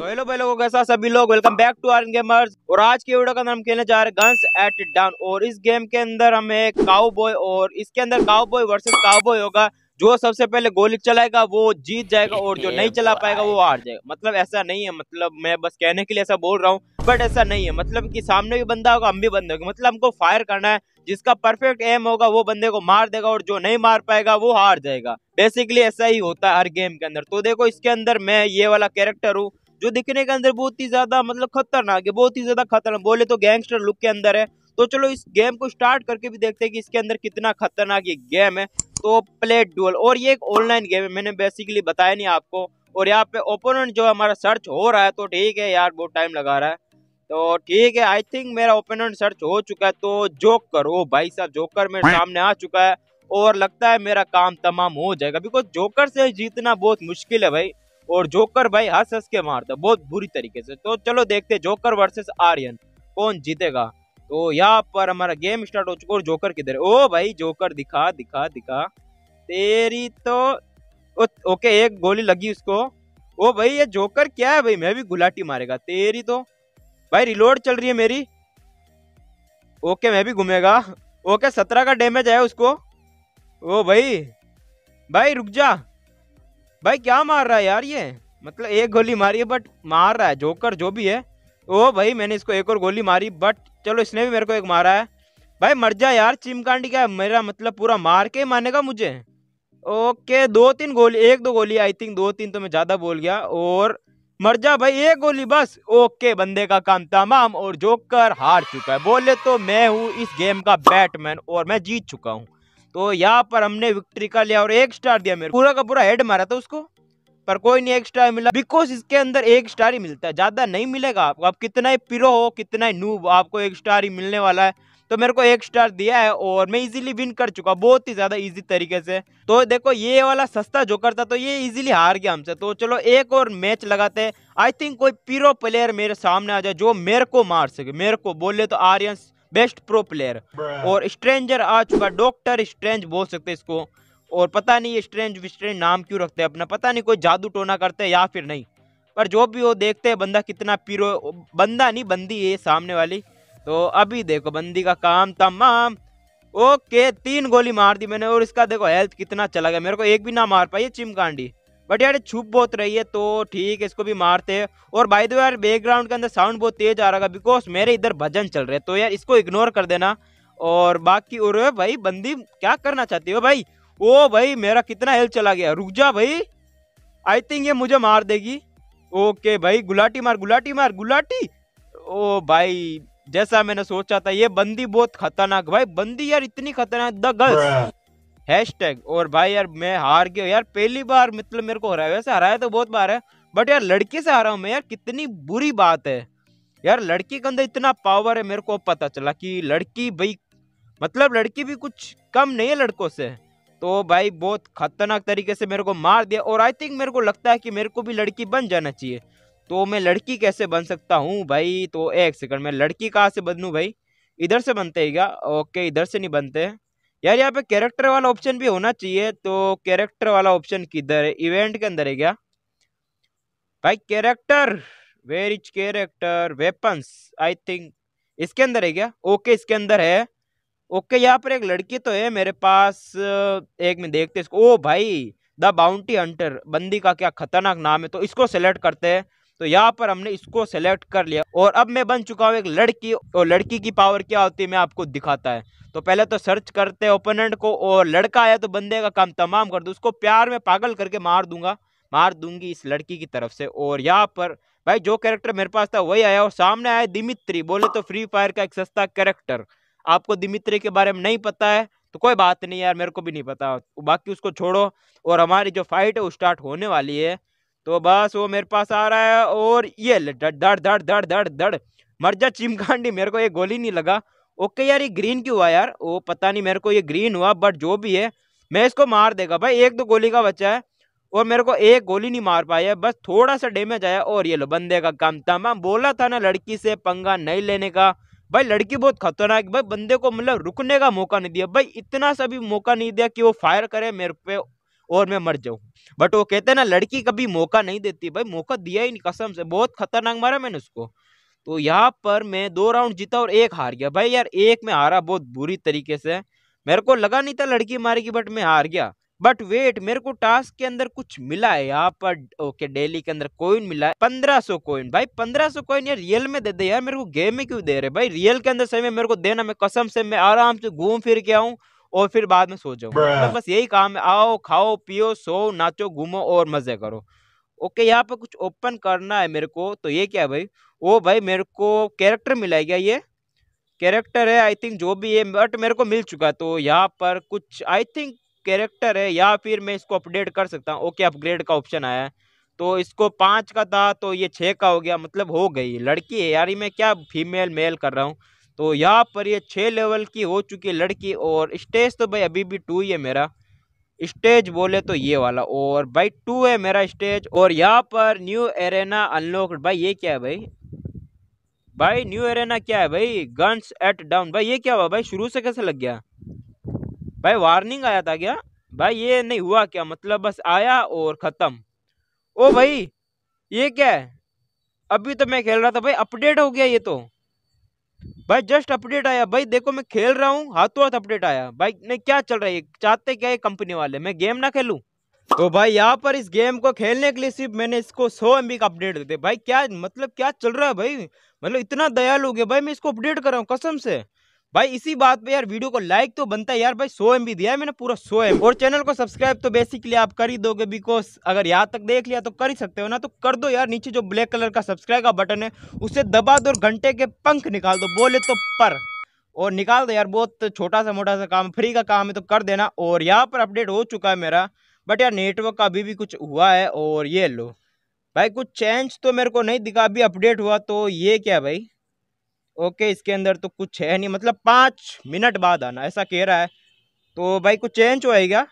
तो हेलो भाई लोगों कैसा सभी लोग welcome back to our gamers और आज के वीडियो का नाम खेलने जा रहे गन्स एट डाउन और इस गेम के अंदर हमें काउ बॉय और इसके अंदर cowboy versus cowboy होगा जो सबसे पहले गोली चलाएगा वो जीत जाएगा और जो नहीं चला पाएगा वो हार जाएगा मतलब ऐसा नहीं है मतलब मैं बस कहने के लिए ऐसा बोल रहा हूँ बट ऐसा नहीं है मतलब कि सामने भी बंदा होगा हम भी बंदे होंगे मतलब हमको फायर करना है जिसका परफेक्ट एम होगा वो बंदे को मार देगा और जो नहीं मार पाएगा वो हार जाएगा बेसिकली ऐसा ही होता है हर गेम के अंदर तो देखो इसके अंदर मैं ये वाला कैरेक्टर हूँ जो दिखने के अंदर बहुत ही ज्यादा मतलब खतरनाक है बहुत ही ज्यादा खतरनाक बोले तो गैंगस्टर लुक के अंदर है तो चलो इस गेम को स्टार्ट करके भी देखते हैं कि इसके अंदर कितना खतरनाक ये गेम है तो प्ले डुअल और ये एक ऑनलाइन गेम है मैंने बेसिकली बताया नहीं आपको और यहाँ पे ओपोनेंट जो हमारा सर्च हो रहा है तो ठीक है यार बहुत टाइम लगा रहा है तो ठीक है आई थिंक मेरा ओपोनेंट सर्च हो चुका है तो जोकर ओ भाई साहब जोकर मेरे सामने आ चुका है और लगता है मेरा काम तमाम हो जाएगा बिकॉज जोकर से जीतना बहुत मुश्किल है भाई और जोकर भाई हंस हंस के मारता बहुत बुरी तरीके से तो चलो देखते जोकर वर्सेस आर्यन कौन जीतेगा तो यहाँ पर हमारा गेम स्टार्ट हो चुका और जोकर किधर ओ भाई जोकर दिखा दिखा दिखा तेरी तो ओ, ओके एक गोली लगी उसको ओ भाई ये जोकर क्या है भाई मैं भी गुलाटी मारेगा तेरी तो भाई रिलोड चल रही है मेरी ओके मैं भी घूमेगा ओके सत्रह का डैमेज आया उसको ओ भाई भाई रुक जा भाई क्या मार रहा है यार ये मतलब एक गोली मारी है बट मार रहा है जोकर जो भी है ओ भाई मैंने इसको एक और गोली मारी बट चलो इसने भी मेरे को एक मारा है भाई मर जा यार चिमकांडी क्या मेरा मतलब पूरा मार के मानेगा मुझे ओके दो तीन गोली एक दो गोली आई थिंक दो तीन तो मैं ज़्यादा बोल गया और मर जा भाई एक गोली बस ओके बंदे का काम तमाम और जोकर हार चुका है बोले तो मैं हूँ इस गेम का बैटमैन और मैं जीत चुका हूँ तो यहाँ पर हमने विक्ट्री का लिया और एक स्टार दिया मेरे पूरा का पूरा हेड मारा था उसको पर कोई नहीं एक स्टार मिला बिकॉज इसके अंदर एक स्टार ही मिलता है ज़्यादा नहीं मिलेगा आपको आप कितना ही पिरो हो कितना ही नूब आपको एक स्टार ही मिलने वाला है तो मेरे को एक स्टार दिया है और मैं इजीली विन कर चुका बहुत ही ज़्यादा इजी तरीके से तो देखो ये वाला सस्ता जोकर था तो ये इजीली हार गया हमसे तो चलो एक और मैच लगाते हैं आई थिंक कोई पीरो प्लेयर मेरे सामने आ जाए जो मेरे को मार सके मेरे को बोले तो आर्यस बेस्ट प्रो प्लेयर और स्ट्रेंजर आ चुका डॉक्टर स्ट्रेंज बोल सकते इसको और पता नहीं ये स्ट्रेंज विस्ट्रेंज नाम क्यों रखते हैं अपना पता नहीं कोई जादू टोना करते हैं या फिर नहीं पर जो भी वो देखते हैं बंदा कितना पीरो बंदा नहीं बंदी है सामने वाली तो अभी देखो बंदी का काम तमाम ओके तीन गोली मार दी मैंने और इसका देखो हेल्थ कितना चला गया मेरे को एक भी ना मार पाई चिमकांडी बट यार छुप बहुत रही है तो ठीक है इसको भी मारते हैं और भाई दो यार बैकग्राउंड के अंदर साउंड बहुत तेज आ रहा है बिकॉज मेरे इधर भजन चल रहे हैं तो यार इसको इग्नोर कर देना और बाकी और भाई बंदी क्या करना चाहती हो भाई ओ भाई मेरा कितना हेल्थ चला गया रुक जा भाई आई थिंक ये मुझे मार देगी ओके भाई गुलाटी मार गुलाटी मार गुलाटी ओ भाई जैसा मैंने सोचा था ये बंदी बहुत खतरनाक भाई बंदी यार इतनी खतरनाक द गर्ल्स हैश टैग और भाई यार मैं हार गया यार पहली बार मतलब मेरे को हराया वैसे हराया तो बहुत बार है बट यार लड़के से हारा हूँ मैं यार कितनी बुरी बात है यार लड़की के अंदर इतना पावर है मेरे को पता चला कि लड़की भाई मतलब लड़की भी कुछ कम नहीं है लड़कों से तो भाई बहुत खतरनाक तरीके से मेरे को मार दिया और आई थिंक मेरे को लगता है कि मेरे को भी लड़की बन जाना चाहिए तो मैं लड़की कैसे बन सकता हूँ भाई तो एक सेकंड मैं लड़की कहाँ से बनूँ भाई इधर से बनते ही क्या ओके इधर से नहीं बनते हैं यार यहाँ पे कैरेक्टर वाला ऑप्शन भी होना चाहिए तो कैरेक्टर वाला ऑप्शन किधर है इवेंट के अंदर है क्या भाई character where is character weapons I think इसके अंदर है क्या ओके इसके अंदर है ओके यहाँ पर एक लड़की तो है मेरे पास एक में देखते इसको ओ भाई द बाउंटी हंटर बंदी का क्या खतरनाक नाम है तो इसको सेलेक्ट करते हैं तो यहाँ पर हमने इसको सेलेक्ट कर लिया और अब मैं बन चुका हूँ एक लड़की और लड़की की पावर क्या होती है मैं आपको दिखाता है तो पहले तो सर्च करते ओपोनेंट को और लड़का आया तो बंदे का काम तमाम कर दो उसको प्यार में पागल करके मार दूंगा मार दूंगी इस लड़की की तरफ से और यहाँ पर भाई जो कैरेक्टर मेरे पास था वही आया और सामने आया दिमित्री बोले तो फ्री फायर का एक सस्ता कैरेक्टर आपको दिमित्री के बारे में नहीं पता है तो कोई बात नहीं यार मेरे को भी नहीं पता बाकी उसको छोड़ो और हमारी जो फाइट है वो स्टार्ट होने वाली है तो बस वो मेरे पास आ रहा है और ये धड़ धड़ धड़ धड़ धड़ धड़ मर जा चिमकांडी मेरे को एक गोली नहीं लगा ओके यार ये ग्रीन क्यों हुआ यार ओ पता नहीं मेरे को ये ग्रीन हुआ बट जो भी है मैं इसको मार देगा भाई एक दो गोली का बच्चा है और मेरे को एक गोली नहीं मार पाया बस थोड़ा सा डैमेज आया और ये लो बंदे का काम तमाम बोला था ना लड़की से पंगा नहीं लेने का भाई लड़की बहुत खतरनाक भाई बंदे को मतलब रुकने का मौका नहीं दिया भाई इतना सा भी मौका नहीं दिया कि वो फायर करे मेरे पे और मैं मर जाऊँ बट वो कहते हैं ना लड़की कभी मौका नहीं देती भाई मौका दिया ही नहीं कसम से बहुत खतरनाक मारा मैंने उसको तो यहाँ पर मैं दो राउंड जीता और एक हार गया भाई यार एक में हारा बहुत बुरी तरीके से मेरे को लगा नहीं था लड़की मारेगी बट मैं हार गया बट वेट मेरे को टास्क के अंदर कुछ मिला है यहाँ पर ओके डेली के अंदर कोइन मिला है पंद्रह सौ कोइन भाई पंद्रह सौ कोइन यार रियल में दे दे यार मेरे को गेम में क्यों दे रहे भाई रियल के अंदर सही में मेरे को देना मैं कसम से मैं आराम से घूम फिर के आऊँ और फिर बाद में सो जाऊँ बस यही काम है आओ खाओ पियो सो नाचो घूमो और मजे करो ओके यहाँ पर कुछ ओपन करना है मेरे को तो ये क्या है भाई ओ भाई मेरे को कैरेक्टर मिला गया ये कैरेक्टर है आई थिंक जो भी है बट मेरे को मिल चुका तो यहाँ पर कुछ आई थिंक कैरेक्टर है या फिर मैं इसको अपडेट कर सकता हूँ ओके अपग्रेड का ऑप्शन आया है तो इसको पाँच का था तो ये छः का हो गया मतलब हो गई लड़की है यार मैं क्या फीमेल मेल कर रहा हूँ तो यहाँ पर ये छः लेवल की हो चुकी है लड़की और स्टेज तो भाई अभी भी टू ही है मेरा स्टेज बोले तो ये वाला और भाई टू है मेरा स्टेज और यहाँ पर न्यू एरेना अनलॉक भाई ये क्या है भाई भाई न्यू एरेना क्या है भाई गन्स एट डाउन भाई ये क्या हुआ भाई शुरू से कैसे लग गया भाई वार्निंग आया था क्या भाई ये नहीं हुआ क्या मतलब बस आया और ख़त्म ओ भाई ये क्या है अभी तो मैं खेल रहा था भाई अपडेट हो गया ये तो भाई जस्ट अपडेट आया भाई देखो मैं खेल रहा हूँ हाथों हाथ अपडेट आया भाई नहीं क्या चल रहा है चाहते क्या है कंपनी वाले मैं गेम ना खेलूँ तो भाई यहाँ पर इस गेम को खेलने के लिए सिर्फ मैंने इसको सौ एम का अपडेट देते भाई क्या मतलब क्या चल रहा है भाई मतलब इतना दयालु हो गया भाई मैं इसको अपडेट कर रहा हूँ कसम से भाई इसी बात पे यार वीडियो को लाइक तो बनता है यार भाई सो एम दिया है मैंने पूरा सो एम और चैनल को सब्सक्राइब तो बेसिकली आप कर ही दोगे बिकॉज अगर यहाँ तक देख लिया तो कर ही सकते हो ना तो कर दो यार नीचे जो ब्लैक कलर का सब्सक्राइब का बटन है उसे दबा दो और घंटे के पंख निकाल दो बोले तो पर और निकाल दो यार बहुत छोटा सा मोटा सा काम फ्री का काम है तो कर देना और यहाँ पर अपडेट हो चुका है मेरा बट यार नेटवर्क का अभी भी कुछ हुआ है और ये लो भाई कुछ चेंज तो मेरे को नहीं दिखा अभी अपडेट हुआ तो ये क्या भाई ओके इसके अंदर तो कुछ है नहीं मतलब पाँच मिनट बाद आना ऐसा कह रहा है तो भाई कुछ चेंज होएगा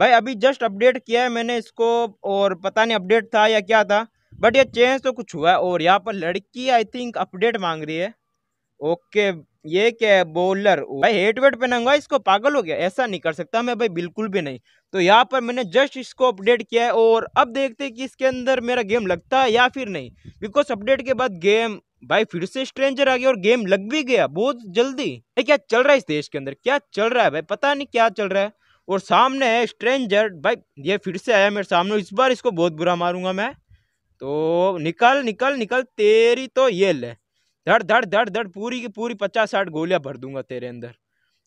भाई अभी जस्ट अपडेट किया है मैंने इसको और पता नहीं अपडेट था या क्या था बट ये चेंज तो कुछ हुआ है और यहाँ पर लड़की आई थिंक अपडेट मांग रही है ओके ये क्या है बॉलर भाई हेट वेट पहनाऊंगा इसको पागल हो गया ऐसा नहीं कर सकता मैं भाई बिल्कुल भी नहीं तो यहाँ पर मैंने जस्ट इसको अपडेट किया है और अब देखते हैं कि इसके अंदर मेरा गेम लगता है या फिर नहीं बिकॉज अपडेट के बाद गेम भाई फिर से स्ट्रेंजर आ गया और गेम लग भी गया बहुत जल्दी भाई क्या चल रहा है इस देश के अंदर क्या चल रहा है भाई पता नहीं क्या चल रहा है और सामने है स्ट्रेंजर भाई ये फिर से आया मेरे सामने इस बार इसको बहुत बुरा मारूंगा मैं तो निकल निकल निकल तेरी तो ये ले धड़ धड़ धड़ धड़ पूरी की पूरी पचास साठ गोलियां भर दूंगा तेरे अंदर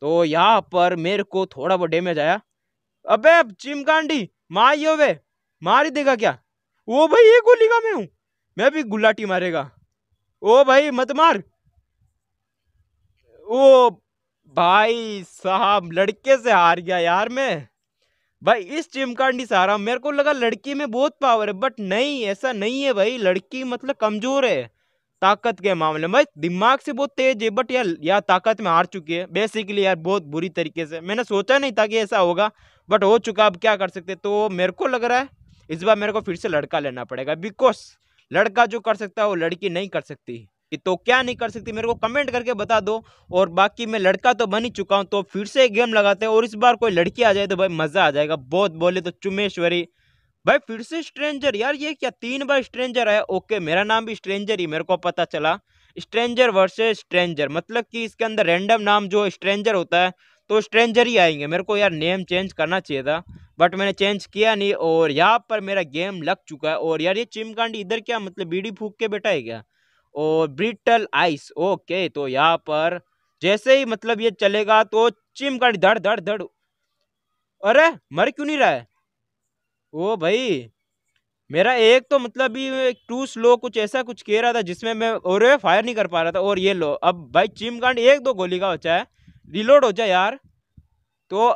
तो यहाँ पर मेरे को थोड़ा बहुत डेमेज आया अबे चिमकांडी मारियो वे मार ही देगा क्या वो भाई ये गोली का मैं हूँ मैं भी गुलाटी मारेगा ओ भाई मत मार ओ भाई साहब लड़के से हार गया यार मैं भाई इस टीम का नहीं सहारा मेरे को लगा लड़की में बहुत पावर है बट नहीं ऐसा नहीं है भाई लड़की मतलब कमजोर है ताकत के मामले में भाई दिमाग से बहुत तेज है बट यार यार ताकत में हार चुकी है बेसिकली यार बहुत बुरी तरीके से मैंने सोचा नहीं था कि ऐसा होगा बट हो चुका अब क्या कर सकते तो मेरे को लग रहा है इस बार मेरे को फिर से लड़का लेना पड़ेगा बिकॉज लड़का जो कर सकता है वो लड़की नहीं कर सकती कि तो क्या नहीं कर सकती मेरे को कमेंट करके बता दो और बाकी मैं लड़का तो बन ही चुका हूँ तो फिर से गेम लगाते हैं और इस बार कोई लड़की आ जाए तो भाई मज़ा आ जाएगा बहुत बोले तो चुमेश्वरी भाई फिर से स्ट्रेंजर यार ये क्या तीन बार स्ट्रेंजर है ओके मेरा नाम भी स्ट्रेंजर ही मेरे को पता चला स्ट्रेंजर वर्सेज स्ट्रेंजर मतलब कि इसके अंदर रैंडम नाम जो स्ट्रेंजर होता है तो स्ट्रेंजर ही आएंगे मेरे को यार नेम चेंज करना चाहिए था बट मैंने चेंज किया नहीं और यहाँ पर मेरा गेम लग चुका है और यार ये चिमकांडी इधर क्या मतलब बीड़ी फूक के बैठा है क्या और ब्रिटल आइस ओके तो यहाँ पर जैसे ही मतलब ये चलेगा तो चिमकांडी धड़ धड़ धड़ अरे मर क्यों नहीं रहा है ओ भाई मेरा एक तो मतलब भी टू स्लो कुछ ऐसा कुछ कह रहा था जिसमें मैं और फायर नहीं कर पा रहा था और ये लो अब भाई चिमकांड एक दो गोली का बचा है रिलोड हो जाए यार तो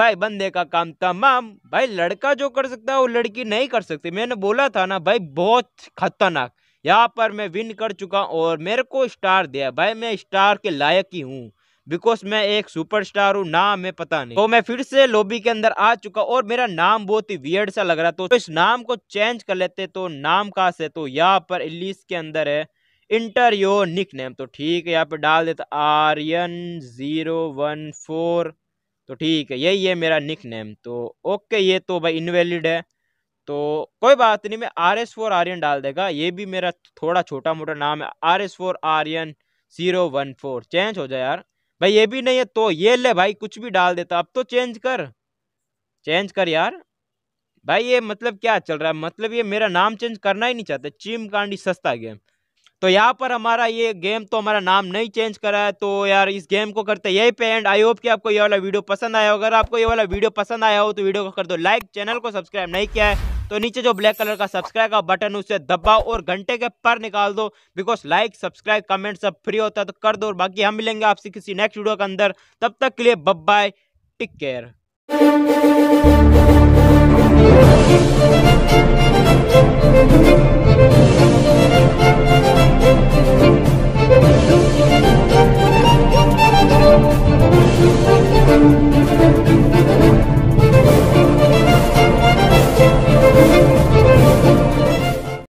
भाई बंदे का काम तमाम भाई लड़का जो कर सकता है वो लड़की नहीं कर सकती मैंने बोला था ना भाई बहुत खतरनाक यहाँ पर मैं विन कर चुका और मेरे को स्टार दिया भाई मैं स्टार के लायक ही हूँ बिकॉज मैं एक सुपरस्टार हूँ नाम है पता नहीं तो मैं फिर से लॉबी के अंदर आ चुका और मेरा नाम बहुत ही वियर्ड सा लग रहा तो इस नाम को चेंज कर लेते तो नाम कहा से तो यहाँ पर इलिस के अंदर है इंटर योर निक नेम तो ठीक है यहाँ पे डाल देता आर्यन ज़ीरो वन फोर तो ठीक है यही है मेरा निक नेम तो ओके ये तो भाई इनवैलिड है तो कोई बात नहीं मैं आर एस फोर आर्यन डाल देगा ये भी मेरा थोड़ा छोटा मोटा नाम है R S four Aryan zero one four change हो जाए यार भाई ये भी नहीं है तो ये ले भाई कुछ भी डाल देता अब तो चेंज कर चेंज कर यार भाई ये मतलब क्या चल रहा है मतलब ये मेरा नाम चेंज करना ही नहीं चाहता चिम कांडी सस्ता गेम तो यहाँ पर हमारा ये गेम तो हमारा नाम नहीं चेंज करा है तो यार इस गेम को करते यही पे एंड आई होप कि आपको ये वाला वीडियो पसंद आया हो अगर आपको ये वाला वीडियो पसंद आया हो तो वीडियो को कर दो लाइक चैनल को सब्सक्राइब नहीं किया है तो नीचे जो ब्लैक कलर का सब्सक्राइब का बटन उसे दबाओ और घंटे के पर निकाल दो बिकॉज लाइक सब्सक्राइब कमेंट सब फ्री होता है तो कर दो और बाकी हम मिलेंगे आपसे किसी नेक्स्ट वीडियो के अंदर तब तक के लिए बब bye take care thank you.